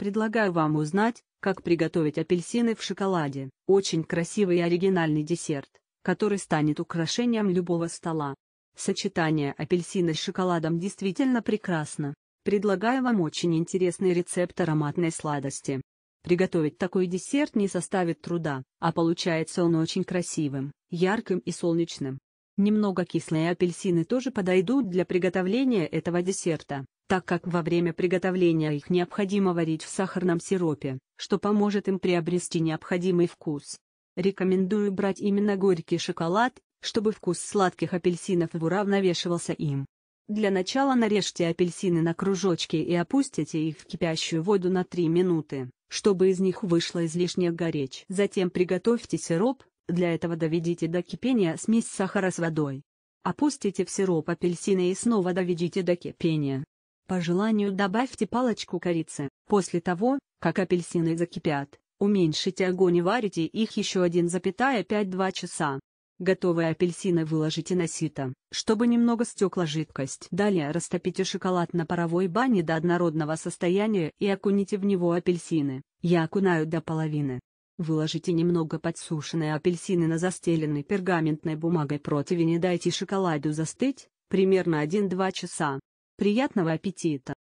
Предлагаю вам узнать, как приготовить апельсины в шоколаде. Очень красивый и оригинальный десерт, который станет украшением любого стола. Сочетание апельсина с шоколадом действительно прекрасно. Предлагаю вам очень интересный рецепт ароматной сладости. Приготовить такой десерт не составит труда, а получается он очень красивым, ярким и солнечным. Немного кислые апельсины тоже подойдут для приготовления этого десерта, так как во время приготовления их необходимо варить в сахарном сиропе, что поможет им приобрести необходимый вкус. Рекомендую брать именно горький шоколад, чтобы вкус сладких апельсинов уравновешивался им. Для начала нарежьте апельсины на кружочки и опустите их в кипящую воду на 3 минуты, чтобы из них вышло излишняя горечь. Затем приготовьте сироп, для этого доведите до кипения смесь сахара с водой. Опустите в сироп апельсина и снова доведите до кипения. По желанию добавьте палочку корицы. После того, как апельсины закипят, уменьшите огонь и варите их еще 1,5-2 часа. Готовые апельсины выложите на сито, чтобы немного стекла жидкость. Далее растопите шоколад на паровой бане до однородного состояния и окуните в него апельсины. Я окунаю до половины. Выложите немного подсушенные апельсины на застеленный пергаментной бумагой противень и дайте шоколаду застыть, примерно 1-2 часа. Приятного аппетита!